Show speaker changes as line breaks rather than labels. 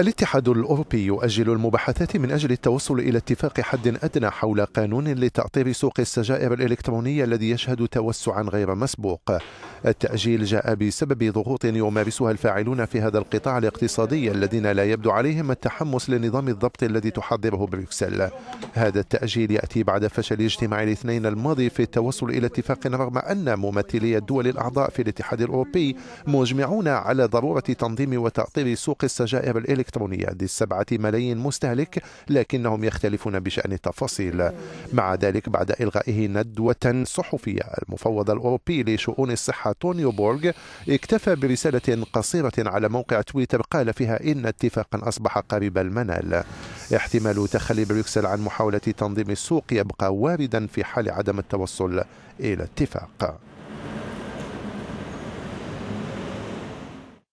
الاتحاد الأوروبي يؤجل المباحثات من أجل التوصل إلى اتفاق حد أدنى حول قانون لتعطير سوق السجائر الإلكترونية الذي يشهد توسعا غير مسبوق التأجيل جاء بسبب ضغوط يمارسها الفاعلون في هذا القطاع الاقتصادي الذين لا يبدو عليهم التحمس لنظام الضبط الذي تحضره بروكسل هذا التأجيل يأتي بعد فشل اجتماع الاثنين الماضي في التوصل إلى اتفاق رغم أن ممثلي الدول الأعضاء في الاتحاد الأوروبي مجمعون على ضرورة تنظيم وتأطير سوق السجائر الإلكترونية للسبعة ملايين مستهلك لكنهم يختلفون بشأن التفاصيل مع ذلك بعد إلغائه ندوة صحفية المفوض الأوروبي لشؤون الصحة تونيو بورغ اكتفى برسالة قصيرة على موقع تويتر قال فيها إن اتفاقا أصبح قريب المنال احتمال تخلي بروكسل عن محاولة تنظيم السوق يبقى واردا في حال عدم التوصل إلى اتفاق